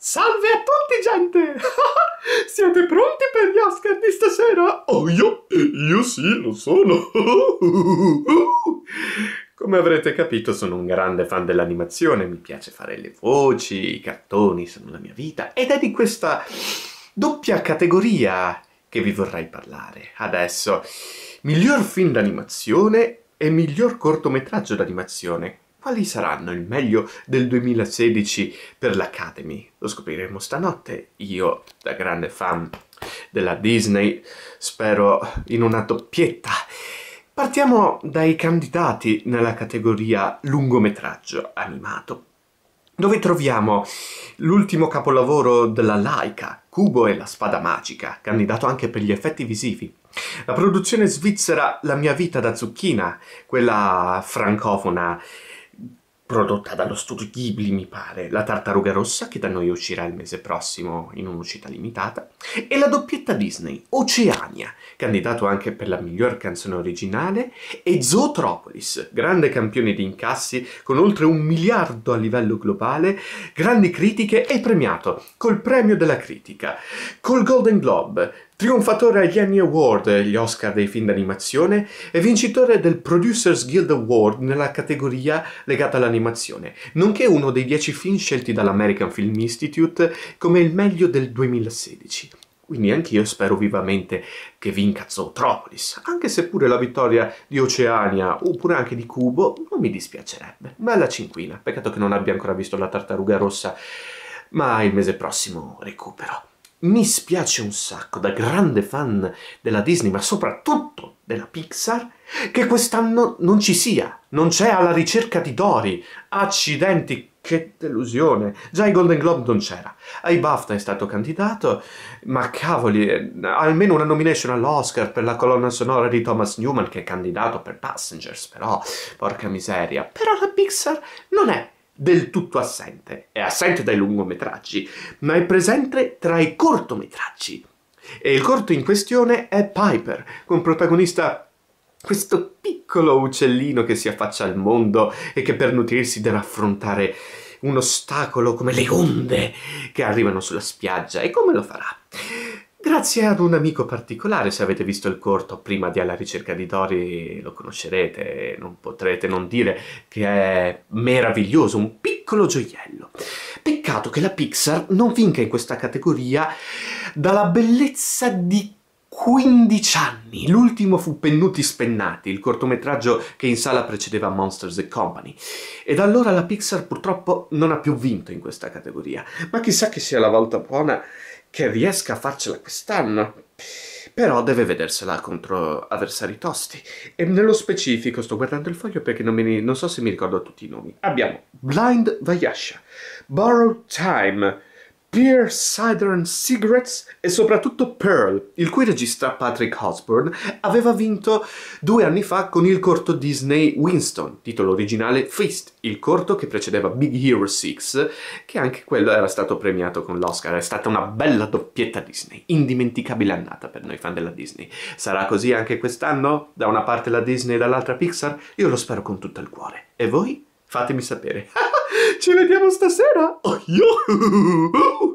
Salve a tutti gente! Siete pronti per gli Oscar di stasera? Oh io? Io sì, lo sono! Come avrete capito sono un grande fan dell'animazione, mi piace fare le voci, i cartoni sono la mia vita ed è di questa doppia categoria che vi vorrei parlare. Adesso, miglior film d'animazione e miglior cortometraggio d'animazione quali saranno il meglio del 2016 per l'Academy? Lo scopriremo stanotte. Io, da grande fan della Disney, spero in una doppietta. Partiamo dai candidati nella categoria lungometraggio animato, dove troviamo l'ultimo capolavoro della Laika, Cubo e la spada magica, candidato anche per gli effetti visivi. La produzione svizzera La mia vita da zucchina, quella francofona prodotta dallo studio Ghibli, mi pare, la tartaruga rossa, che da noi uscirà il mese prossimo in un'uscita limitata, e la doppietta Disney, Oceania, candidato anche per la miglior canzone originale, e Zootropolis, grande campione di incassi con oltre un miliardo a livello globale, grandi critiche e premiato col premio della critica, col Golden Globe, Trionfatore agli Annie Award, gli Oscar dei film d'animazione, e vincitore del Producers Guild Award nella categoria legata all'animazione, nonché uno dei dieci film scelti dall'American Film Institute come il meglio del 2016. Quindi anch'io spero vivamente che vinca Zootropolis, anche se pure la vittoria di Oceania oppure anche di Cubo non mi dispiacerebbe. Bella cinquina, peccato che non abbia ancora visto la tartaruga rossa, ma il mese prossimo recupero mi spiace un sacco, da grande fan della Disney, ma soprattutto della Pixar, che quest'anno non ci sia, non c'è alla ricerca di Dory. Accidenti, che delusione! Già ai Golden Globe non c'era. Ai BAFTA è stato candidato, ma cavoli, eh, almeno una nomination all'Oscar per la colonna sonora di Thomas Newman, che è candidato per Passengers, però, porca miseria. Però la Pixar non è del tutto assente. È assente dai lungometraggi, ma è presente tra i cortometraggi. E il corto in questione è Piper, con protagonista questo piccolo uccellino che si affaccia al mondo e che per nutrirsi deve affrontare un ostacolo come le onde che arrivano sulla spiaggia. E come lo farà? Grazie ad un amico particolare, se avete visto il corto prima di Alla ricerca di Dory lo conoscerete, non potrete non dire che è meraviglioso, un piccolo gioiello. Peccato che la Pixar non vinca in questa categoria dalla bellezza di 15 anni. L'ultimo fu Pennuti Spennati, il cortometraggio che in sala precedeva Monsters and Company. E da allora la Pixar purtroppo non ha più vinto in questa categoria. Ma chissà che sia la volta buona che riesca a farcela quest'anno. Però deve vedersela contro avversari tosti. E nello specifico, sto guardando il foglio perché non, mi, non so se mi ricordo tutti i nomi. Abbiamo Blind Vayasha, Borrowed Time, Beer, Cider Cigarettes e soprattutto Pearl, il cui regista Patrick Osborne aveva vinto due anni fa con il corto Disney Winston, titolo originale Fist, il corto che precedeva Big Hero 6, che anche quello era stato premiato con l'Oscar. È stata una bella doppietta Disney, indimenticabile annata per noi fan della Disney. Sarà così anche quest'anno? Da una parte la Disney e dall'altra Pixar? Io lo spero con tutto il cuore. E voi? Fatemi sapere. Ci vediamo stasera! Oh,